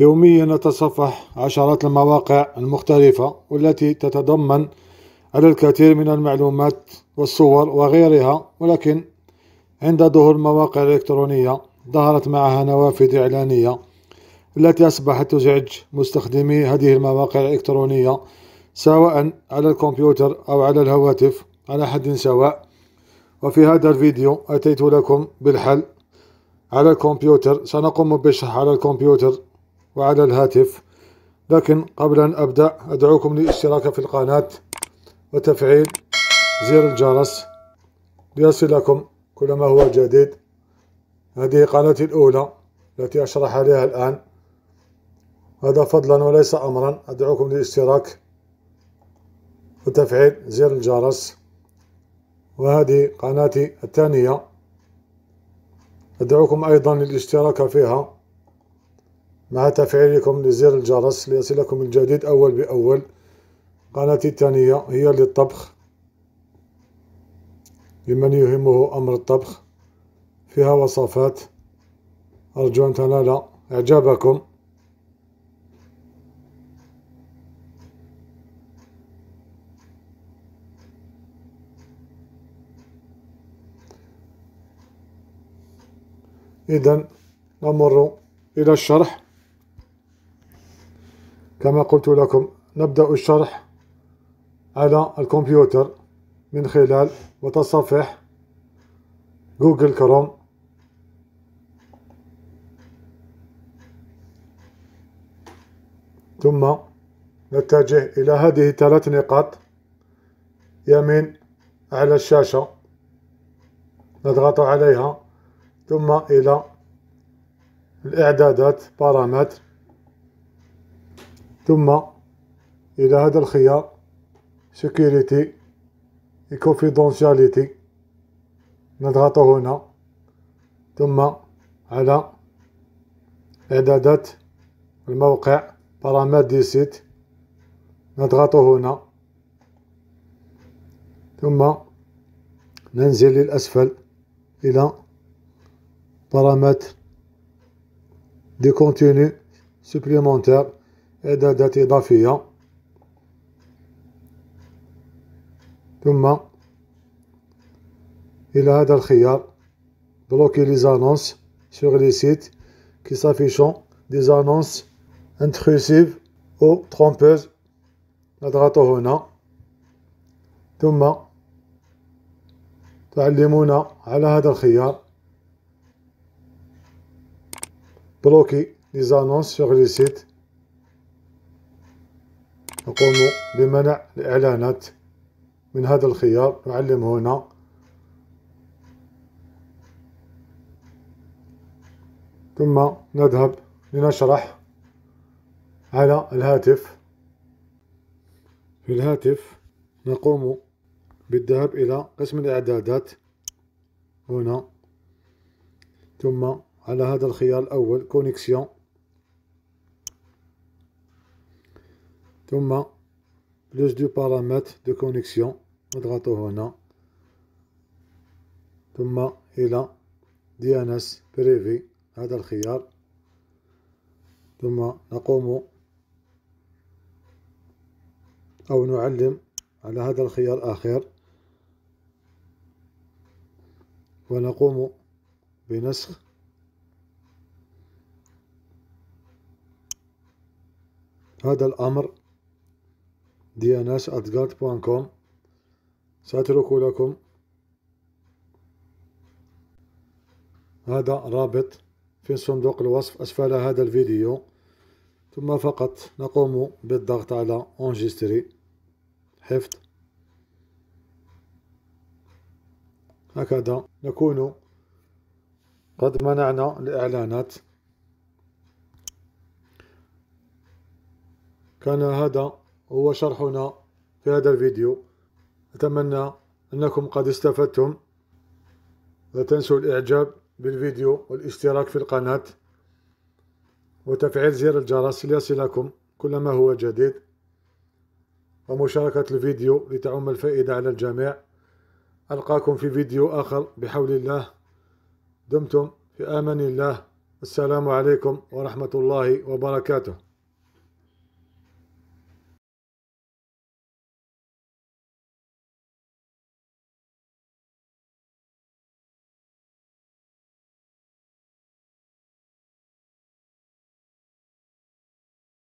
يوميا نتصفح عشرات المواقع المختلفة والتي تتضمن الكثير من المعلومات والصور وغيرها ولكن عند ظهور المواقع الإلكترونية ظهرت معها نوافذ إعلانية التي أصبحت تزعج مستخدمي هذه المواقع الإلكترونية سواء على الكمبيوتر أو على الهواتف على حد سواء وفي هذا الفيديو أتيت لكم بالحل على الكمبيوتر سنقوم بشرح على الكمبيوتر وعلى الهاتف لكن قبل أن أبدأ أدعوكم للاشتراك في القناة وتفعيل زر الجرس ليصلكم كل ما هو جديد هذه قناتي الأولى التي أشرح عليها الآن هذا فضلا وليس أمرا أدعوكم للاشتراك وتفعيل زر الجرس وهذه قناتي الثانية أدعوكم أيضا للاشتراك فيها مع تفعيلكم لزر الجرس ليصلكم الجديد أول بأول قناتي الثانية هي للطبخ لمن يهمه أمر الطبخ فيها وصفات أرجو أن تنال إعجابكم إذا نمر إلى الشرح كما قلت لكم نبدأ الشرح على الكمبيوتر من خلال متصفح جوجل كروم ثم نتجه إلى هذه الثلاث نقاط يمين على الشاشة نضغط عليها ثم إلى الإعدادات بارامتر ثم الى هذا الخيار سكيورتي كونفيدونسياليتي نضغط هنا ثم على اعدادات الموقع برامات دي سيت نضغط هنا ثم ننزل للأسفل إلى برامات دي كونتيني سوبليمونتير إعدادات إضافية ثم إلى هذا الخيار بلوكي لي زانونس سوغ لي سيت كي سافيشون دي زانونس انتروسيف أو ترومبوز نضغطو هنا ثم تعلمونا على هذا الخيار بلوكي لي زانونس سوغ لي سيت نقوم بمنع الإعلانات من هذا الخيار نعلم هنا ثم نذهب لنشرح على الهاتف في الهاتف نقوم بالذهاب إلى قسم الإعدادات هنا ثم على هذا الخيار الأول كونيكسيون ثم بلوس دو بارامتر دو كونيكسيون نضغطو هنا ثم الى دي ان اس بريفي هذا الخيار ثم نقوم او نعلم على هذا الخيار اخر ونقوم بنسخ هذا الأمر dns@galt.com سأترك لكم هذا رابط في صندوق الوصف أسفل هذا الفيديو ثم فقط نقوم بالضغط على انجستري حفظ هكذا نكون قد منعنا الإعلانات كان هذا هو شرحنا في هذا الفيديو أتمنى أنكم قد استفدتم لا تنسوا الإعجاب بالفيديو والاشتراك في القناة وتفعيل زر الجرس ليصلكم كل ما هو جديد ومشاركة الفيديو لتعم الفائدة على الجميع ألقاكم في فيديو آخر بحول الله دمتم في آمن الله السلام عليكم ورحمة الله وبركاته